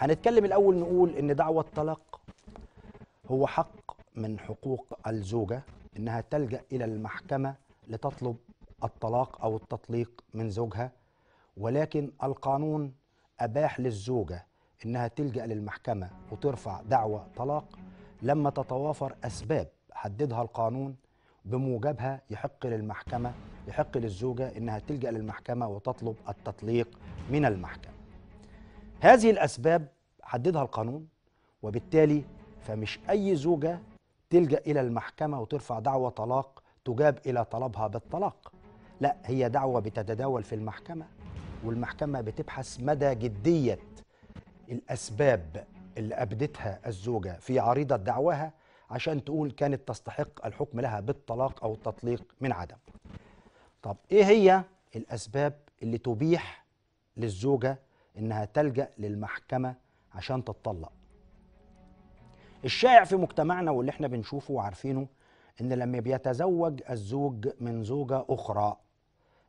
هنتكلم الأول نقول إن دعوى الطلاق هو حق من حقوق الزوجة إنها تلجأ إلى المحكمة لتطلب الطلاق أو التطليق من زوجها ولكن القانون أباح للزوجة إنها تلجأ للمحكمة وترفع دعوى طلاق لما تتوافر أسباب حددها القانون بموجبها يحق للمحكمة يحق للزوجة إنها تلجأ للمحكمة وتطلب التطليق من المحكمة هذه الأسباب حددها القانون وبالتالي فمش أي زوجة تلجأ إلى المحكمة وترفع دعوة طلاق تجاب إلى طلبها بالطلاق لا هي دعوة بتتداول في المحكمة والمحكمة بتبحث مدى جدية الأسباب اللي أبدتها الزوجة في عريضة دعواها عشان تقول كانت تستحق الحكم لها بالطلاق أو التطليق من عدم طب إيه هي الأسباب اللي تبيح للزوجة انها تلجا للمحكمه عشان تتطلق الشائع في مجتمعنا واللي احنا بنشوفه وعارفينه ان لما بيتزوج الزوج من زوجه اخرى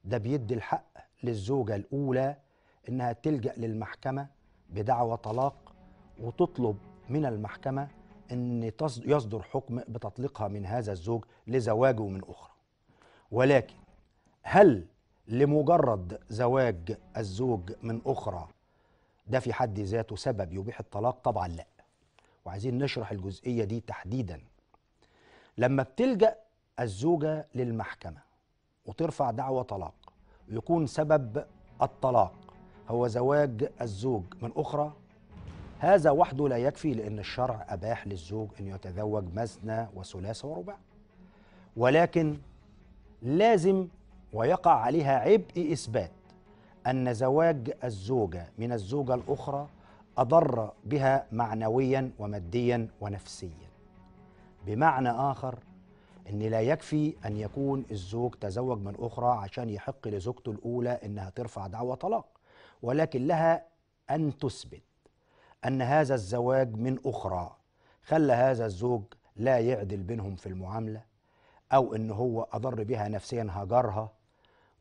ده بيدي الحق للزوجه الاولى انها تلجا للمحكمه بدعوى طلاق وتطلب من المحكمه ان يصدر حكم بتطليقها من هذا الزوج لزواجه من اخرى ولكن هل لمجرد زواج الزوج من اخرى ده في حد ذاته سبب يبيح الطلاق طبعا لا وعايزين نشرح الجزئية دي تحديدا لما بتلجأ الزوجة للمحكمة وترفع دعوة طلاق يكون سبب الطلاق هو زواج الزوج من أخرى هذا وحده لا يكفي لأن الشرع أباح للزوج أن يتزوج مثنى وثلاثة ورباع ولكن لازم ويقع عليها عبء إثبات أن زواج الزوجة من الزوجة الأخرى أضر بها معنويا وماديا ونفسيا بمعنى آخر أن لا يكفي أن يكون الزوج تزوج من أخرى عشان يحق لزوجته الأولى أنها ترفع دعوى طلاق ولكن لها أن تثبت أن هذا الزواج من أخرى خلى هذا الزوج لا يعدل بينهم في المعاملة أو أن هو أضر بها نفسيا هجرها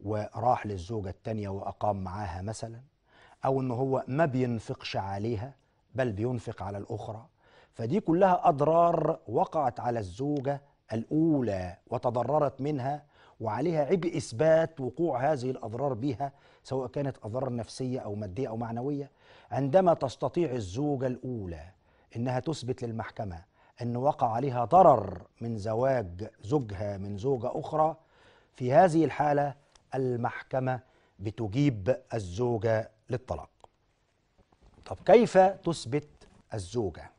وراح للزوجة التانية وأقام معاها مثلا أو إن هو ما بينفقش عليها بل بينفق على الأخرى فدي كلها أضرار وقعت على الزوجة الأولى وتضررت منها وعليها عبء إثبات وقوع هذه الأضرار بها سواء كانت أضرار نفسية أو مادية أو معنوية عندما تستطيع الزوجة الأولى إنها تثبت للمحكمة أن وقع عليها ضرر من زواج زوجها من زوجة أخرى في هذه الحالة المحكمة بتجيب الزوجة للطلاق طب كيف تثبت الزوجة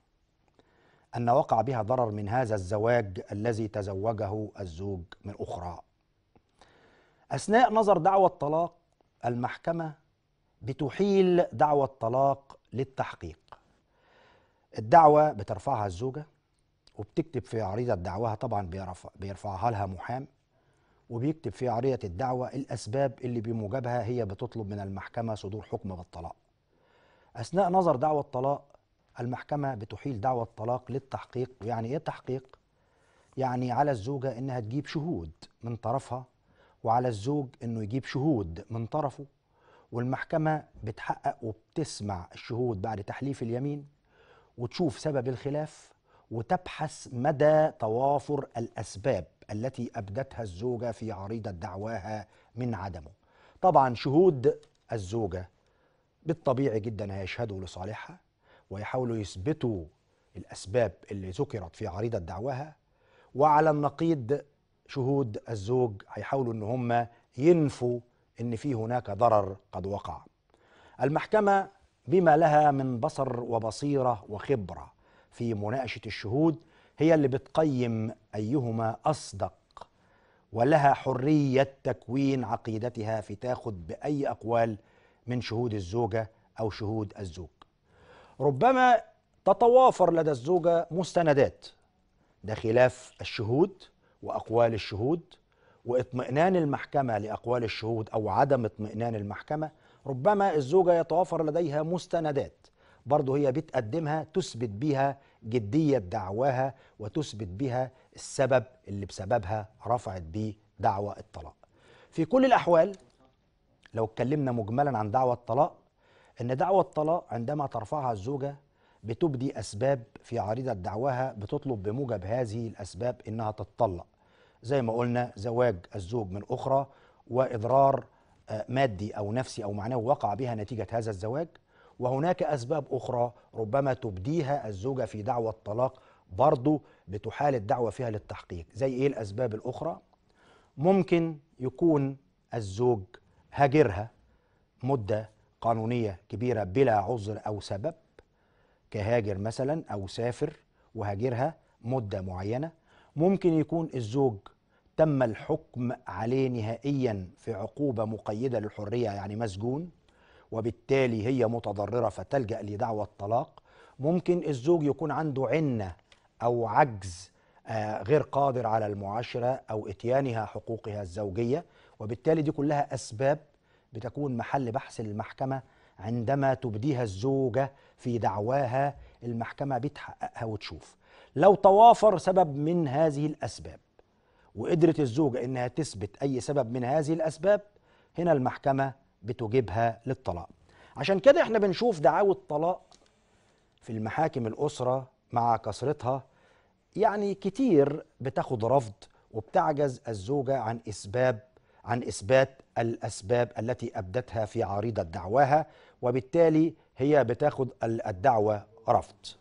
أن وقع بها ضرر من هذا الزواج الذي تزوجه الزوج من أخرى أثناء نظر دعوى الطلاق المحكمة بتحيل دعوى الطلاق للتحقيق الدعوة بترفعها الزوجة وبتكتب في عريضة دعواها طبعا بيرفعها لها محام وبيكتب في عرية الدعوة الأسباب اللي بموجبها هي بتطلب من المحكمة صدور حكم بالطلاق أثناء نظر دعوى الطلاق المحكمة بتحيل دعوى الطلاق للتحقيق يعني إيه تحقيق يعني على الزوجة إنها تجيب شهود من طرفها وعلى الزوج إنه يجيب شهود من طرفه والمحكمة بتحقق وبتسمع الشهود بعد تحليف اليمين وتشوف سبب الخلاف وتبحث مدى توافر الأسباب التي أبدتها الزوجة في عريضة دعواها من عدمه طبعا شهود الزوجة بالطبيعي جدا هيشهدوا لصالحها ويحاولوا يثبتوا الأسباب اللي ذكرت في عريضة دعواها وعلى النقيض شهود الزوج هيحاولوا ان هم ينفوا ان في هناك ضرر قد وقع المحكمه بما لها من بصر وبصيره وخبره في مناقشه الشهود هي اللي بتقيم أيهما أصدق ولها حرية تكوين عقيدتها في تاخد بأي أقوال من شهود الزوجة أو شهود الزوج ربما تتوافر لدى الزوجة مستندات ده خلاف الشهود وأقوال الشهود واطمئنان المحكمة لأقوال الشهود أو عدم اطمئنان المحكمة ربما الزوجة يتوافر لديها مستندات برضه هي بتقدمها تثبت بيها جدية دعواها وتثبت بيها السبب اللي بسببها رفعت بيه دعوى الطلاق في كل الأحوال لو اتكلمنا مجملا عن دعوى الطلاق ان دعوى الطلاق عندما ترفعها الزوجه بتبدي اسباب في عريضه دعواها بتطلب بموجب هذه الاسباب انها تتطلق زي ما قلنا زواج الزوج من اخرى واضرار آه، مادي او نفسي او معنوي وقع بها نتيجه هذا الزواج وهناك أسباب أخرى ربما تبديها الزوجة في دعوى الطلاق برضو بتحال الدعوة فيها للتحقيق زي إيه الأسباب الأخرى؟ ممكن يكون الزوج هاجرها مدة قانونية كبيرة بلا عذر أو سبب كهاجر مثلا أو سافر وهاجرها مدة معينة ممكن يكون الزوج تم الحكم عليه نهائيا في عقوبة مقيدة للحرية يعني مسجون وبالتالي هي متضررة فتلجأ لدعوى الطلاق ممكن الزوج يكون عنده عنة أو عجز آه، غير قادر على المعاشرة أو إتيانها حقوقها الزوجية وبالتالي دي كلها أسباب بتكون محل بحث المحكمة عندما تبديها الزوجة في دعواها المحكمة بتحققها وتشوف لو توافر سبب من هذه الأسباب وقدرت الزوجة إنها تثبت أي سبب من هذه الأسباب هنا المحكمة بتوجبها للطلاق عشان كده احنا بنشوف دعاوى الطلاق في المحاكم الأسرة مع كثرتها يعني كتير بتاخد رفض وبتعجز الزوجة عن إسباب عن إثبات الأسباب التي أبدتها في عريضة دعواها وبالتالي هي بتاخد الدعوة رفض